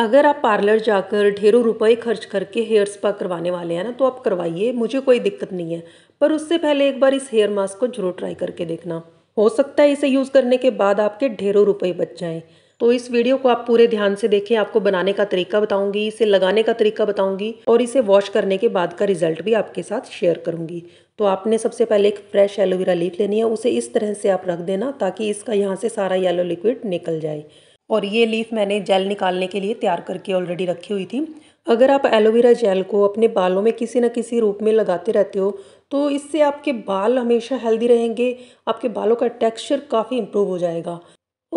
अगर आप पार्लर जाकर ढेरों रुपए खर्च करके हेयर स्पा करवाने वाले हैं ना तो आप करवाइए मुझे कोई दिक्कत नहीं है पर उससे पहले एक बार इस हेयर मास्क को जरूर ट्राई करके देखना हो सकता है इसे यूज़ करने के बाद आपके ढेरों रुपए बच जाएं तो इस वीडियो को आप पूरे ध्यान से देखें आपको बनाने का तरीका बताऊँगी इसे लगाने का तरीका बताऊँगी और इसे वॉश करने के बाद का रिजल्ट भी आपके साथ शेयर करूँगी तो आपने सबसे पहले एक फ्रेश एलोवेरा लीफ लेनी है उसे इस तरह से आप रख देना ताकि इसका यहाँ से सारा येलो लिक्विड निकल जाए और ये लीफ मैंने जेल निकालने के लिए तैयार करके ऑलरेडी रखी हुई थी अगर आप एलोवेरा जेल को अपने बालों में किसी न किसी रूप में लगाते रहते हो तो इससे आपके बाल हमेशा हेल्दी रहेंगे आपके बालों का टेक्सचर काफ़ी इम्प्रूव हो जाएगा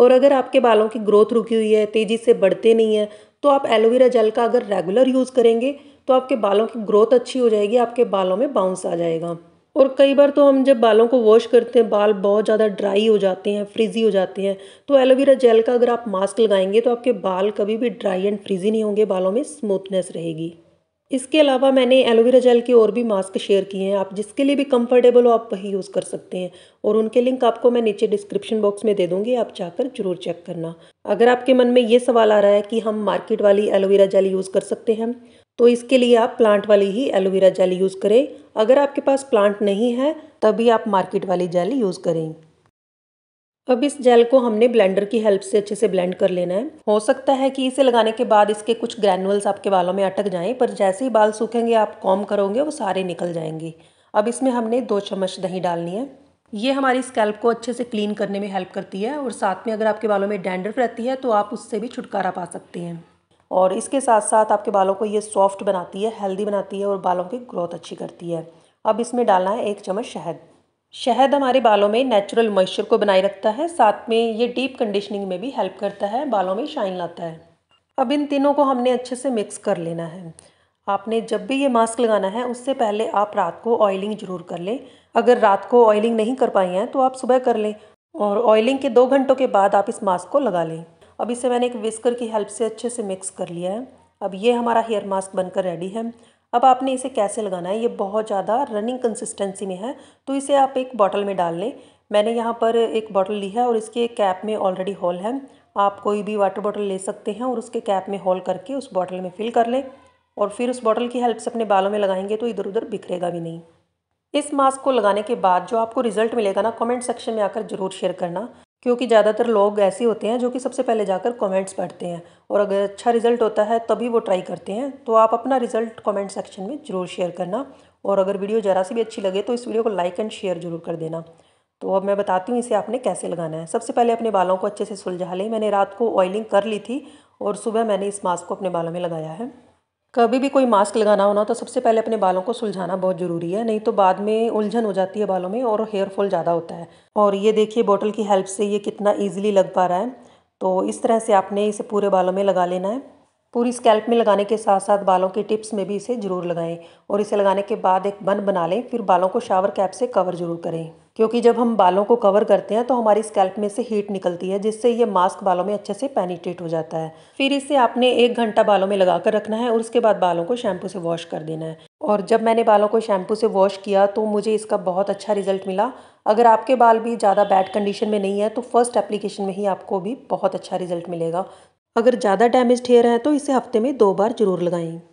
और अगर आपके बालों की ग्रोथ रुकी हुई है तेज़ी से बढ़ते नहीं है तो आप एलोवेरा जेल का अगर रेगुलर यूज़ करेंगे तो आपके बालों की ग्रोथ अच्छी हो जाएगी आपके बालों में बाउंस आ जाएगा और कई बार तो हम जब बालों को वॉश करते हैं बाल बहुत ज़्यादा ड्राई हो जाते हैं फ्रिजी हो जाते हैं तो एलोवेरा जेल का अगर आप मास्क लगाएंगे तो आपके बाल कभी भी ड्राई एंड फ्रिजी नहीं होंगे बालों में स्मूथनेस रहेगी इसके अलावा मैंने एलोवेरा जेल के और भी मास्क शेयर किए हैं आप जिसके लिए भी कंफर्टेबल हो आप वही यूज़ कर सकते हैं और उनके लिंक आपको मैं नीचे डिस्क्रिप्शन बॉक्स में दे दूँगी आप जाकर जरूर चेक करना अगर आपके मन में ये सवाल आ रहा है कि हम मार्केट वाली एलोवेरा जेल यूज़ कर सकते हैं तो इसके लिए आप प्लांट वाली ही एलोवेरा जेल यूज़ करें अगर आपके पास प्लांट नहीं है तभी आप मार्केट वाली जेल यूज़ करें अब इस जेल को हमने ब्लेंडर की हेल्प से अच्छे से ब्लेंड कर लेना है हो सकता है कि इसे लगाने के बाद इसके कुछ ग्रैनुअल्स आपके बालों में अटक जाएं पर जैसे ही बाल सूखेंगे आप कॉम करोगे वो सारे निकल जाएंगे अब इसमें हमने दो चम्मच दही डालनी है ये हमारी स्कैल्प को अच्छे से क्लीन करने में हेल्प करती है और साथ में अगर आपके बालों में डैंड्रफ रहती है तो आप उससे भी छुटकारा पा सकते हैं और इसके साथ साथ आपके बालों को ये सॉफ्ट बनाती है हेल्दी बनाती है और बालों की ग्रोथ अच्छी करती है अब इसमें डालना है एक चम्मच शहद शहद हमारे बालों में नेचुरल मॉइस्चर को बनाए रखता है साथ में ये डीप कंडीशनिंग में भी हेल्प करता है बालों में शाइन लाता है अब इन तीनों को हमने अच्छे से मिक्स कर लेना है आपने जब भी ये मास्क लगाना है उससे पहले आप रात को ऑयलिंग ज़रूर कर लें अगर रात को ऑयलिंग नहीं कर पाई हैं तो आप सुबह कर लें और ऑयलिंग के दो घंटों के बाद आप इस मास्क को लगा लें अब इसे मैंने एक विस्कर की हेल्प से अच्छे से मिक्स कर लिया है अब ये हमारा हेयर मास्क बनकर रेडी है अब आपने इसे कैसे लगाना है ये बहुत ज़्यादा रनिंग कंसिस्टेंसी में है तो इसे आप एक बॉटल में डाल लें मैंने यहाँ पर एक बॉटल ली है और इसके कैप में ऑलरेडी होल है आप कोई भी वाटर बॉटल ले सकते हैं और उसके कैप में होल करके उस बॉटल में फिल कर लें और फिर उस बॉटल की हेल्प से अपने बालों में लगाएंगे तो इधर उधर बिखरेगा भी नहीं इस मास्क को लगाने के बाद जो आपको रिजल्ट मिलेगा ना कमेंट सेक्शन में आकर ज़रूर शेयर करना क्योंकि ज़्यादातर लोग ऐसे होते हैं जो कि सबसे पहले जाकर कमेंट्स पढ़ते हैं और अगर अच्छा रिज़ल्ट होता है तभी वो ट्राई करते हैं तो आप अपना रिज़ल्ट कमेंट सेक्शन में ज़रूर शेयर करना और अगर वीडियो ज़रा सी भी अच्छी लगे तो इस वीडियो को लाइक एंड शेयर ज़रूर कर देना तो अब मैं बताती हूँ इसे आपने कैसे लगाना है सबसे पहले अपने बालों को अच्छे से सुलझा लें मैंने रात को ऑयलिंग कर ली थी और सुबह मैंने इस मास्क को अपने बालों में लगाया है कभी भी कोई मास्क लगाना होना तो सबसे पहले अपने बालों को सुलझाना बहुत ज़रूरी है नहीं तो बाद में उलझन हो जाती है बालों में और हेयर फॉल ज़्यादा होता है और ये देखिए बॉटल की हेल्प से ये कितना ईजिली लग पा रहा है तो इस तरह से आपने इसे पूरे बालों में लगा लेना है पूरी स्कैल्प में लगाने के साथ साथ बालों के टिप्स में भी इसे ज़रूर लगाएं और इसे लगाने के बाद एक बन बना लें फिर बालों को शावर कैप से कवर ज़रूर करें क्योंकि जब हम बालों को कवर करते हैं तो हमारी स्कैल्प में से हीट निकलती है जिससे ये मास्क बालों में अच्छे से पेनिट्रेट हो जाता है फिर इसे आपने एक घंटा बालों में लगा कर रखना है और उसके बाद बालों को शैम्पू से वॉश कर देना है और जब मैंने बालों को शैम्पू से वॉश किया तो मुझे इसका बहुत अच्छा रिजल्ट मिला अगर आपके बाल भी ज़्यादा बैड कंडीशन में नहीं है तो फर्स्ट एप्लीकेशन में ही आपको भी बहुत अच्छा रिजल्ट मिलेगा अगर ज़्यादा डैमेज हेयर है तो इसे हफ्ते में दो बार ज़रूर लगाएं